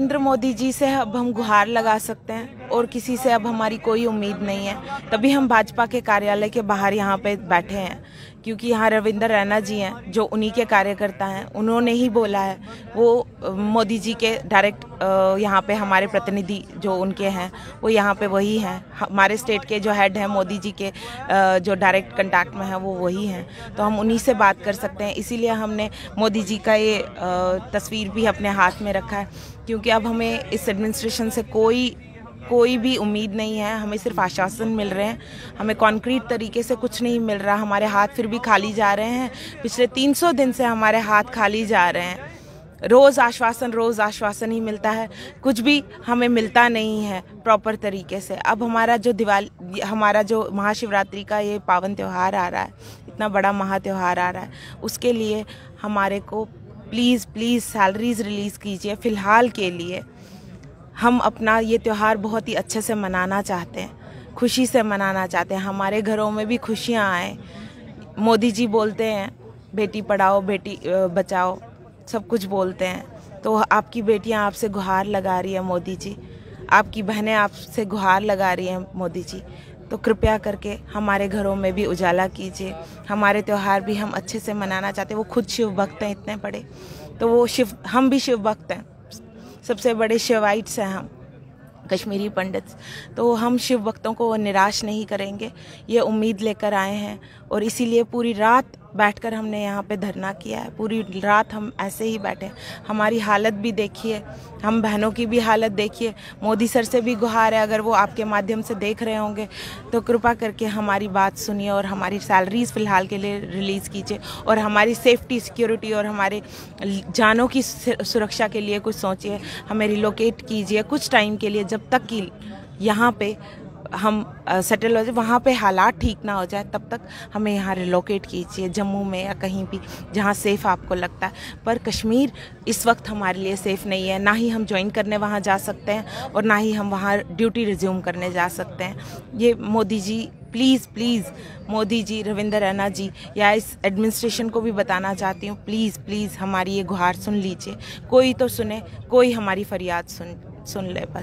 नरेंद्र मोदी जी से अब हम गुहार लगा सकते हैं और किसी से अब हमारी कोई उम्मीद नहीं है तभी हम भाजपा के कार्यालय के बाहर यहाँ पे बैठे हैं क्योंकि यहाँ रविंदर रैना जी हैं जो उन्हीं के कार्यकर्ता हैं उन्होंने ही बोला है वो मोदी जी के डायरेक्ट यहाँ पे हमारे प्रतिनिधि जो उनके हैं वो यहाँ पे वही हैं हमारे स्टेट के जो हेड हैं मोदी जी के जो डायरेक्ट कंटैक्ट में हैं वो वही हैं तो हम उन्हीं से बात कर सकते हैं इसीलिए हमने मोदी जी का ये तस्वीर भी अपने हाथ में रखा है क्योंकि अब हमें इस एडमिनिस्ट्रेशन से कोई कोई भी उम्मीद नहीं है हमें सिर्फ आश्वासन मिल रहे हैं हमें कॉन्क्रीट तरीके से कुछ नहीं मिल रहा हमारे हाथ फिर भी खाली जा रहे हैं पिछले 300 दिन से हमारे हाथ खाली जा रहे हैं रोज़ आश्वासन रोज़ आश्वासन ही मिलता है कुछ भी हमें मिलता नहीं है प्रॉपर तरीके से अब हमारा जो दिवाली हमारा जो महाशिवरात्रि का ये पावन त्यौहार आ रहा है इतना बड़ा महा त्यौहार आ रहा है उसके लिए हमारे को प्लीज़ प्लीज़ सैलरीज़ रिलीज़ कीजिए फ़िलहाल के लिए हम अपना ये त्यौहार बहुत ही अच्छे से मनाना चाहते हैं खुशी से मनाना चाहते हैं हमारे घरों में भी खुशियाँ आएँ मोदी जी बोलते हैं बेटी पढ़ाओ बेटी बचाओ सब कुछ बोलते हैं तो आपकी बेटियाँ आपसे गुहार लगा रही है मोदी जी आपकी बहनें आपसे गुहार लगा रही हैं मोदी जी तो कृपया करके हमारे घरों में भी उजाला कीजिए हमारे त्यौहार भी हम अच्छे से मनाना चाहते हैं वो खुद शिव भक्त हैं इतने बड़े तो वो शिव हम भी शिव भक्त हैं सबसे बड़े शिवाइट्स हैं हम कश्मीरी पंडित तो हम शिव भक्तों को निराश नहीं करेंगे ये उम्मीद लेकर आए हैं और इसीलिए पूरी रात बैठकर हमने यहाँ पे धरना किया है पूरी रात हम ऐसे ही बैठे हमारी हालत भी देखिए हम बहनों की भी हालत देखिए मोदी सर से भी गुहार है अगर वो आपके माध्यम से देख रहे होंगे तो कृपा करके हमारी बात सुनिए और हमारी सैलरीज फ़िलहाल के लिए रिलीज़ कीजिए और हमारी सेफ्टी सिक्योरिटी और हमारे जानों की सुरक्षा के लिए कुछ सोचिए हमें रिलोकेट कीजिए कुछ टाइम के लिए जब तक कि यहाँ पे हम सेटल हो जाए वहाँ पे हालात ठीक ना हो जाए तब तक हमें यहाँ रिलोकेट कीजिए जम्मू में या कहीं भी जहाँ सेफ़ आपको लगता है पर कश्मीर इस वक्त हमारे लिए सेफ़ नहीं है ना ही हम ज्वाइन करने वहाँ जा सकते हैं और ना ही हम वहाँ ड्यूटी रिज्यूम करने जा सकते हैं ये मोदी जी प्लीज़ प्लीज़ मोदी जी रविंदर रैना जी या इस एडमिनिस्ट्रेशन को भी बताना चाहती हूँ प्लीज़ प्लीज़ हमारी ये गुहार सुन लीजिए कोई तो सुने कोई हमारी फरियाद सुन सुन ले बस